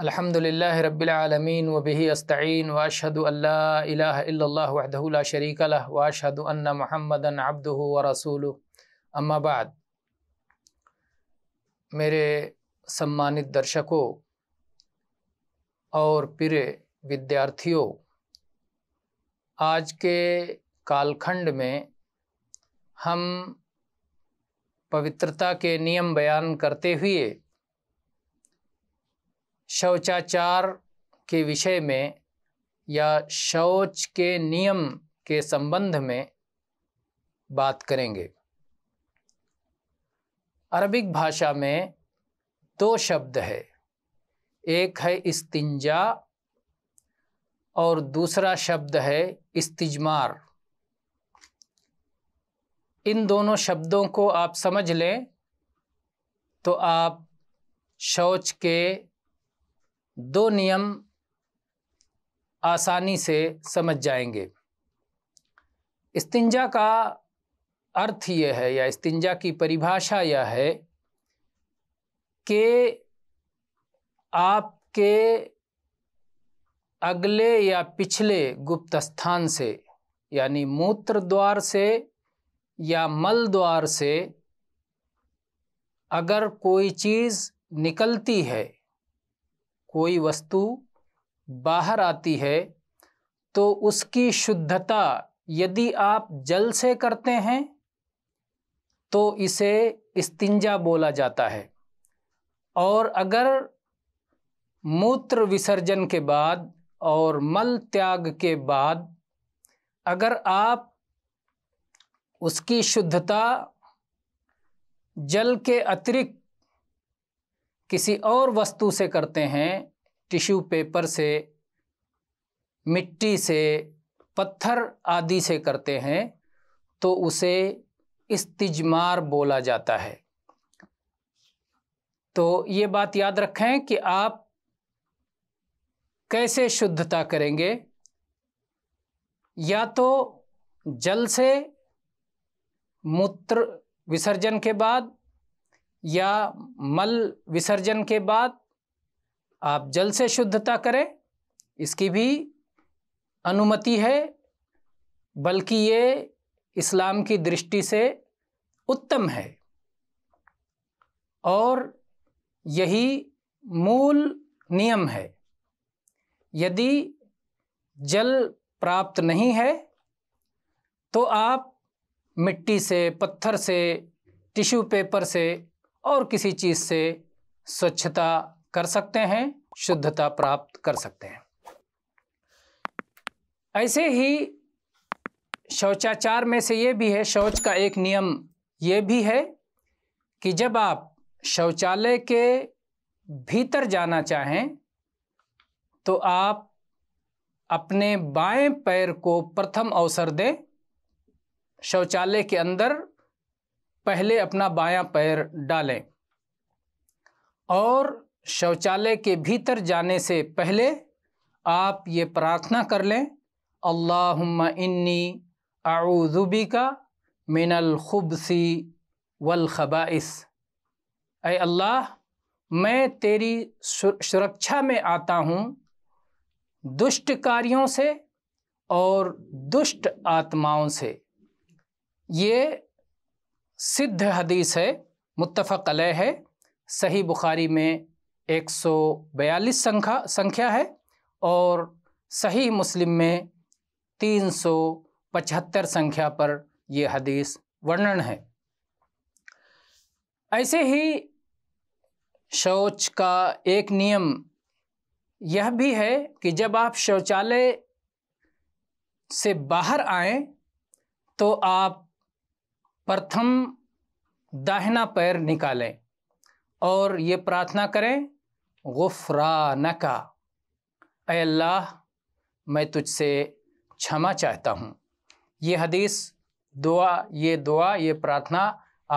لا اله الا الله वाशद لا شريك له वाशद ان محمدا عبده ورسوله रसूल अम्माबाद मेरे सम्मानित दर्शकों और प्रिय विद्यार्थियों आज के कालखंड में हम पवित्रता के नियम बयान करते हुए शौचाचार के विषय में या शौच के नियम के संबंध में बात करेंगे अरबिक भाषा में दो शब्द है एक है इस्तिंजा और दूसरा शब्द है इस्तिजमार इन दोनों शब्दों को आप समझ लें तो आप शौच के दो नियम आसानी से समझ जाएंगे इस्तिंजा का अर्थ यह है या इस्तिंजा की परिभाषा यह है कि आपके अगले या पिछले गुप्त स्थान से यानी मूत्र द्वार से या मल द्वार से अगर कोई चीज़ निकलती है कोई वस्तु बाहर आती है तो उसकी शुद्धता यदि आप जल से करते हैं तो इसे इस्तिंजा बोला जाता है और अगर मूत्र विसर्जन के बाद और मल त्याग के बाद अगर आप उसकी शुद्धता जल के अतिरिक्त किसी और वस्तु से करते हैं टिश्यू पेपर से मिट्टी से पत्थर आदि से करते हैं तो उसे इस्तिजमार बोला जाता है तो ये बात याद रखें कि आप कैसे शुद्धता करेंगे या तो जल से मूत्र विसर्जन के बाद या मल विसर्जन के बाद आप जल से शुद्धता करें इसकी भी अनुमति है बल्कि ये इस्लाम की दृष्टि से उत्तम है और यही मूल नियम है यदि जल प्राप्त नहीं है तो आप मिट्टी से पत्थर से टिश्यू पेपर से और किसी चीज़ से स्वच्छता कर सकते हैं शुद्धता प्राप्त कर सकते हैं ऐसे ही शौचाचार में से ये भी है शौच का एक नियम ये भी है कि जब आप शौचालय के भीतर जाना चाहें तो आप अपने बाएं पैर को प्रथम अवसर दें शौचालय के अंदर पहले अपना बायां पैर डालें और शौचालय के भीतर जाने से पहले आप ये प्रार्थना कर लें अल्लाहुम्मा इन्नी आऊज़ुबी का मिनल खुबसी वल खबाइस अय अल्लाह मैं तेरी सुरक्षा में आता हूँ दुष्ट कार्यों से और दुष्ट आत्माओं से ये सिद्ध हदीस है मुतफ़ अलह है सही बुखारी में 142 संख्या संख्या है और सही मुस्लिम में 375 संख्या पर यह हदीस वर्णन है ऐसे ही शौच का एक नियम यह भी है कि जब आप शौचालय से बाहर आएं तो आप प्रथम दाहिना पैर निकालें और ये प्रार्थना करें गुफरान का अल्लाह मैं तुझसे क्षमा चाहता हूँ ये हदीस दुआ ये दुआ ये प्रार्थना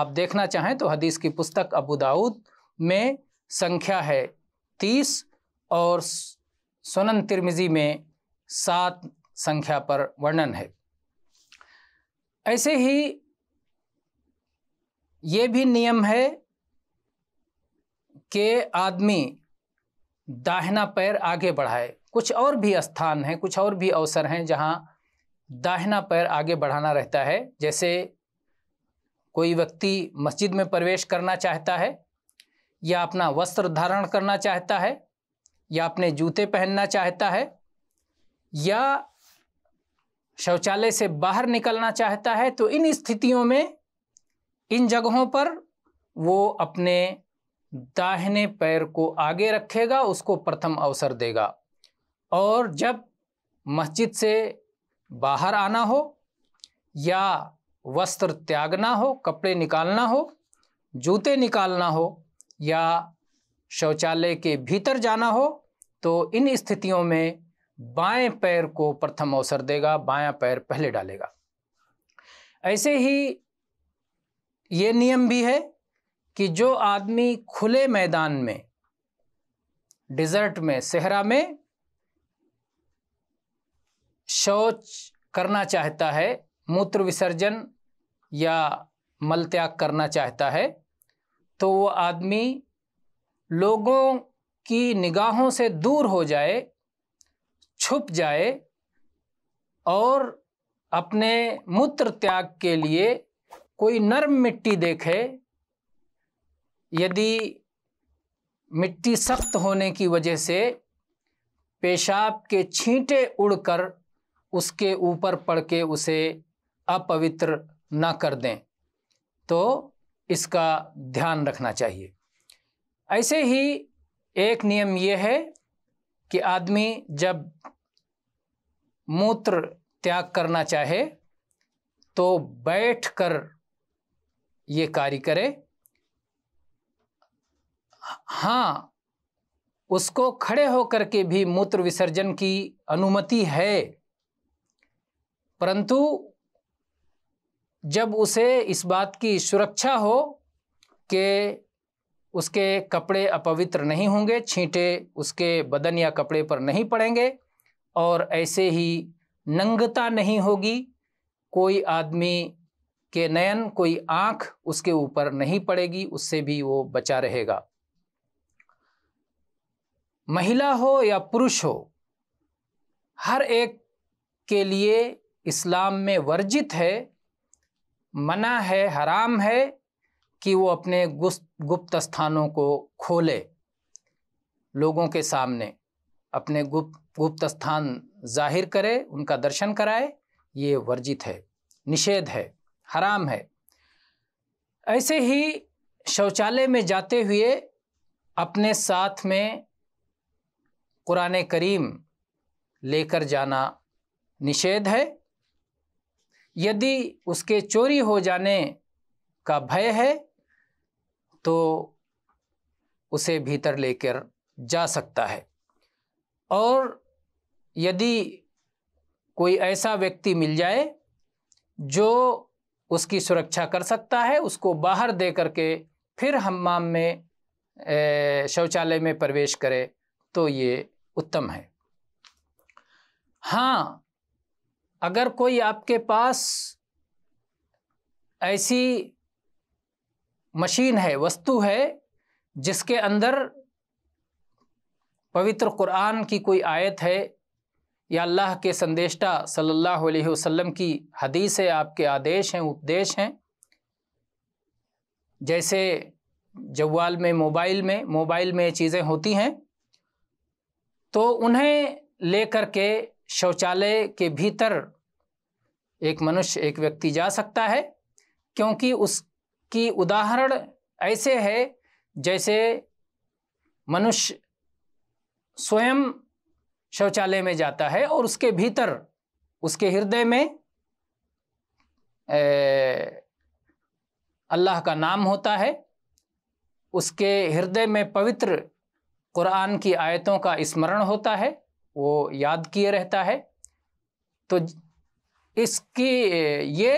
आप देखना चाहें तो हदीस की पुस्तक अबू दाऊद में संख्या है तीस और सुनन तिरमिज़ी में सात संख्या पर वर्णन है ऐसे ही ये भी नियम है कि आदमी दाहिना पैर आगे बढ़ाए कुछ और भी स्थान हैं कुछ और भी अवसर हैं जहाँ दाहिना पैर आगे बढ़ाना रहता है जैसे कोई व्यक्ति मस्जिद में प्रवेश करना चाहता है या अपना वस्त्र धारण करना चाहता है या अपने जूते पहनना चाहता है या शौचालय से बाहर निकलना चाहता है तो इन स्थितियों में इन जगहों पर वो अपने दाहिने पैर को आगे रखेगा उसको प्रथम अवसर देगा और जब मस्जिद से बाहर आना हो या वस्त्र त्यागना हो कपड़े निकालना हो जूते निकालना हो या शौचालय के भीतर जाना हो तो इन स्थितियों में बाएं पैर को प्रथम अवसर देगा बायां पैर पहले डालेगा ऐसे ही ये नियम भी है कि जो आदमी खुले मैदान में डिज़र्ट में सहरा में शौच करना चाहता है मूत्र विसर्जन या मल त्याग करना चाहता है तो वो आदमी लोगों की निगाहों से दूर हो जाए छुप जाए और अपने मूत्र त्याग के लिए कोई नर्म मिट्टी देखे यदि मिट्टी सख्त होने की वजह से पेशाब के छींटे उड़कर उसके ऊपर पड़ के उसे अपवित्र ना कर दें तो इसका ध्यान रखना चाहिए ऐसे ही एक नियम यह है कि आदमी जब मूत्र त्याग करना चाहे तो बैठ कर ये कार्य करे हाँ उसको खड़े होकर के भी मूत्र विसर्जन की अनुमति है परंतु जब उसे इस बात की सुरक्षा हो कि उसके कपड़े अपवित्र नहीं होंगे छींटे उसके बदन या कपड़े पर नहीं पड़ेंगे और ऐसे ही नंगता नहीं होगी कोई आदमी कि नयन कोई आँख उसके ऊपर नहीं पड़ेगी उससे भी वो बचा रहेगा महिला हो या पुरुष हो हर एक के लिए इस्लाम में वर्जित है मना है हराम है कि वो अपने गुप्त स्थानों को खोले लोगों के सामने अपने गुप्त गुप्त स्थान जाहिर करे उनका दर्शन कराए ये वर्जित है निषेध है हराम है ऐसे ही शौचालय में जाते हुए अपने साथ में कुरान करीम लेकर जाना निषेध है यदि उसके चोरी हो जाने का भय है तो उसे भीतर लेकर जा सकता है और यदि कोई ऐसा व्यक्ति मिल जाए जो उसकी सुरक्षा कर सकता है उसको बाहर दे करके फिर हमाम में शौचालय में प्रवेश करे तो ये उत्तम है हाँ अगर कोई आपके पास ऐसी मशीन है वस्तु है जिसके अंदर पवित्र कुरान की कोई आयत है या अल्लाह के संदेशा सल्लल्लाहु अलैहि वसल्लम की हदीस है आपके आदेश हैं उपदेश हैं जैसे जवाल में मोबाइल में मोबाइल में चीज़ें होती हैं तो उन्हें लेकर के शौचालय के भीतर एक मनुष्य एक व्यक्ति जा सकता है क्योंकि उसकी उदाहरण ऐसे है जैसे मनुष्य स्वयं शौचालय में जाता है और उसके भीतर उसके हृदय में अल्लाह का नाम होता है उसके हृदय में पवित्र कुरान की आयतों का स्मरण होता है वो याद किए रहता है तो इसकी ये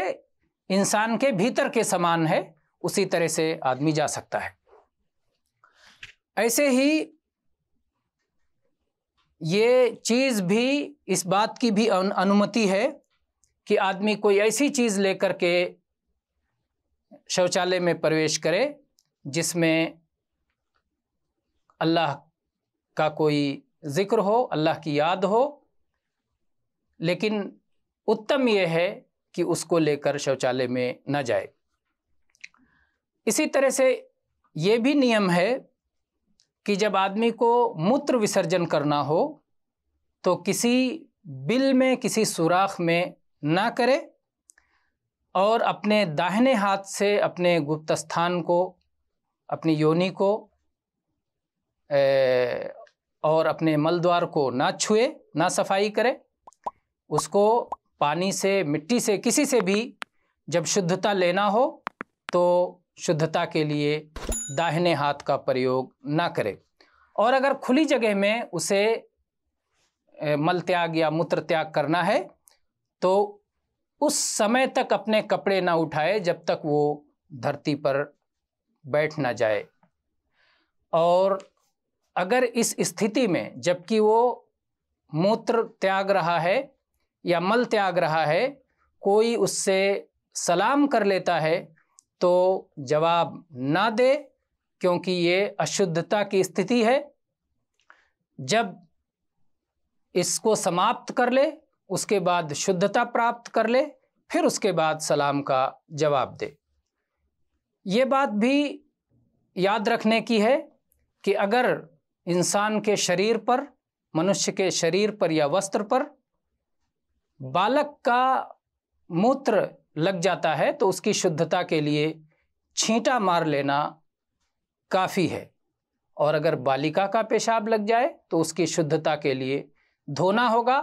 इंसान के भीतर के समान है उसी तरह से आदमी जा सकता है ऐसे ही ये चीज़ भी इस बात की भी अनुमति है कि आदमी कोई ऐसी चीज़ लेकर के शौचालय में प्रवेश करे जिसमें अल्लाह का कोई ज़िक्र हो अल्लाह की याद हो लेकिन उत्तम यह है कि उसको लेकर शौचालय में न जाए इसी तरह से ये भी नियम है कि जब आदमी को मूत्र विसर्जन करना हो तो किसी बिल में किसी सुराख में ना करे और अपने दाहिने हाथ से अपने गुप्त स्थान को अपनी योनि को ए, और अपने मल द्वार को ना छुए ना सफाई करे उसको पानी से मिट्टी से किसी से भी जब शुद्धता लेना हो तो शुद्धता के लिए दाहिने हाथ का प्रयोग ना करे और अगर खुली जगह में उसे मल त्याग या मूत्र त्याग करना है तो उस समय तक अपने कपड़े ना उठाए जब तक वो धरती पर बैठ ना जाए और अगर इस स्थिति में जबकि वो मूत्र त्याग रहा है या मल त्याग रहा है कोई उससे सलाम कर लेता है तो जवाब ना दे क्योंकि ये अशुद्धता की स्थिति है जब इसको समाप्त कर ले उसके बाद शुद्धता प्राप्त कर ले फिर उसके बाद सलाम का जवाब दे ये बात भी याद रखने की है कि अगर इंसान के शरीर पर मनुष्य के शरीर पर या वस्त्र पर बालक का मूत्र लग जाता है तो उसकी शुद्धता के लिए छींटा मार लेना काफ़ी है और अगर बालिका का पेशाब लग जाए तो उसकी शुद्धता के लिए धोना होगा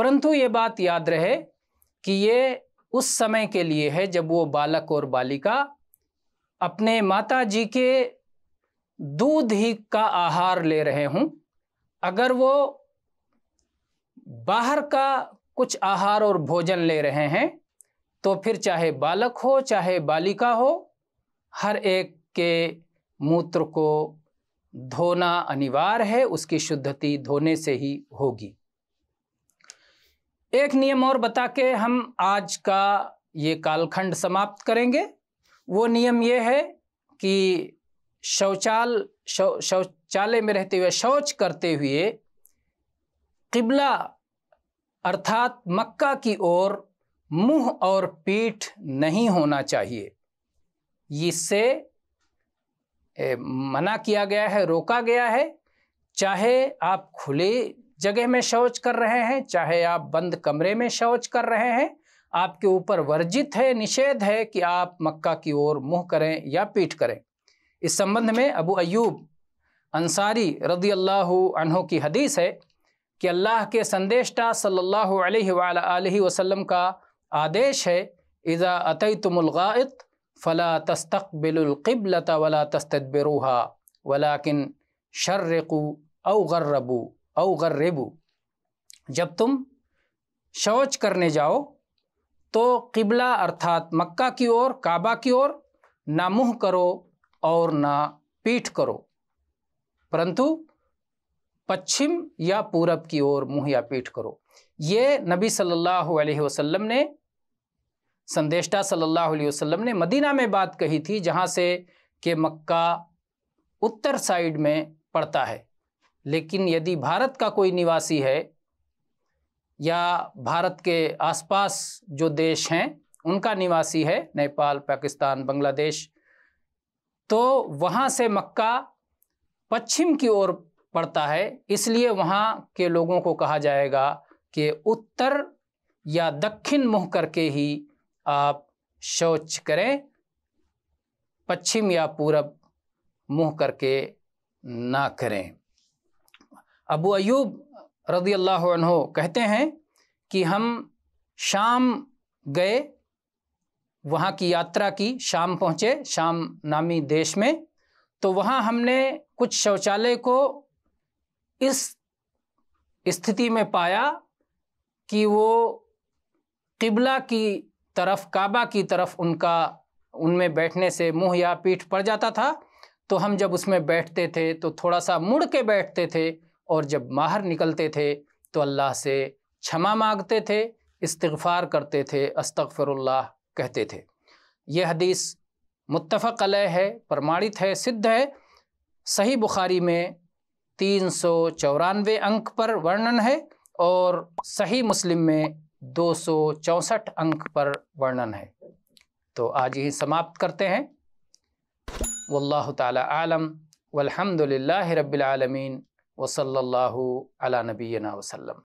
परंतु ये बात याद रहे कि ये उस समय के लिए है जब वो बालक और बालिका अपने माता जी के दूध ही का आहार ले रहे हों अगर वो बाहर का कुछ आहार और भोजन ले रहे हैं तो फिर चाहे बालक हो चाहे बालिका हो हर एक के मूत्र को धोना अनिवार्य है उसकी शुद्धति धोने से ही होगी एक नियम और बता के हम आज का ये कालखंड समाप्त करेंगे वो नियम ये है कि शौचाल शौ, शौचालय में रहते हुए शौच करते हुए किबला अर्थात मक्का की ओर मुंह और पीठ नहीं होना चाहिए इससे मना किया गया है रोका गया है चाहे आप खुले जगह में शौच कर रहे हैं चाहे आप बंद कमरे में शौच कर रहे हैं आपके ऊपर वर्जित है निषेध है कि आप मक्का की ओर मुंह करें या पीठ करें इस संबंध में अबू अयूब अंसारी रदी अल्लाह अनहों की हदीस है कि अल्लाह के संदेशा सल्ला वसलम का आदेश है इज़ा अतई तुमगात फ़ला तस्तक तस्तबिलक़िबलत वला तस्तबरूहा वलाकिन शर्रकू अव गर्रबू अव गर्रेबू जब तुम शौच करने जाओ तो किबला अर्थात मक्का की ओर काबा की ओर ना मुँह करो और ना पीठ करो परंतु पश्चिम या पूरब की ओर मुँह या पीठ करो ये नबी सल्लल्लाहु अलैहि वसल्लम ने संदेशा सल्लल्लाहु अलैहि वसल्लम ने मदीना में बात कही थी जहाँ से कि मक्का उत्तर साइड में पड़ता है लेकिन यदि भारत का कोई निवासी है या भारत के आसपास जो देश हैं उनका निवासी है नेपाल पाकिस्तान बांग्लादेश तो वहाँ से मक्का पश्चिम की ओर पड़ता है इसलिए वहाँ के लोगों को कहा जाएगा कि उत्तर या दक्षिण मुँह करके ही आप शौच करें पश्चिम या पूरब मुंह करके ना करें अबू अयूब रदी अल्लाह कहते हैं कि हम शाम गए वहाँ की यात्रा की शाम पहुँचे शाम नामी देश में तो वहाँ हमने कुछ शौचालय को इस स्थिति में पाया कि वो किबला की तरफ काबा की तरफ उनका उनमें बैठने से मुंह या पीठ पड़ जाता था तो हम जब उसमें बैठते थे तो थोड़ा सा मुड़ के बैठते थे और जब बाहर निकलते थे तो अल्लाह से क्षमा मांगते थे इस्तफ़ार करते थे अस्तफ़िरुल्लाह कहते थे यह हदीस मुतफ़ अलह है प्रमाणित है सिद्ध है सही बुखारी में तीन सौ चौरानवे अंक पर वर्णन है और सही मुस्लिम में दो अंक पर वर्णन है तो आज ही समाप्त करते हैं वल्लाह ताला आलम वल्हम्दुलिल्लाहि रब्बिल आलमीन वसल्लल्लाहु अला नबीना वसल्लम